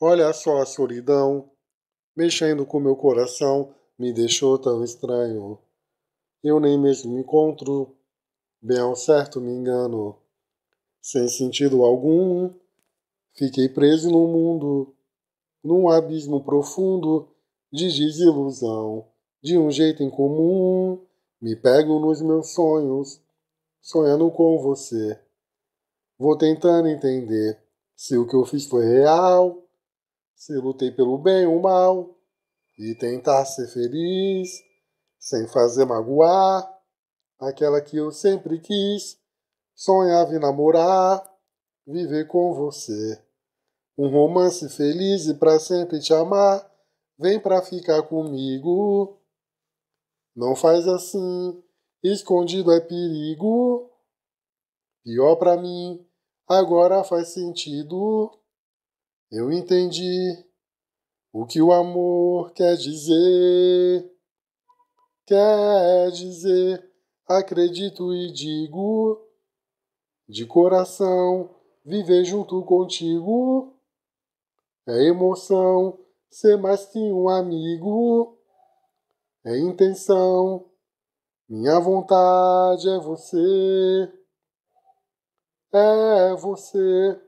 Olha só a solidão, mexendo com meu coração, me deixou tão estranho. Eu nem mesmo me encontro, bem ao certo me engano. Sem sentido algum, fiquei preso no mundo, num abismo profundo de desilusão. De um jeito incomum, me pego nos meus sonhos, sonhando com você. Vou tentando entender se o que eu fiz foi real se lutei pelo bem ou mal, e tentar ser feliz, sem fazer magoar, aquela que eu sempre quis, sonhava em namorar, viver com você. Um romance feliz e pra sempre te amar, vem pra ficar comigo. Não faz assim, escondido é perigo. Pior pra mim, agora faz sentido. Eu entendi o que o amor quer dizer. Quer dizer, acredito e digo, de coração, viver junto contigo. É emoção ser mais que um amigo. É intenção, minha vontade é você. É você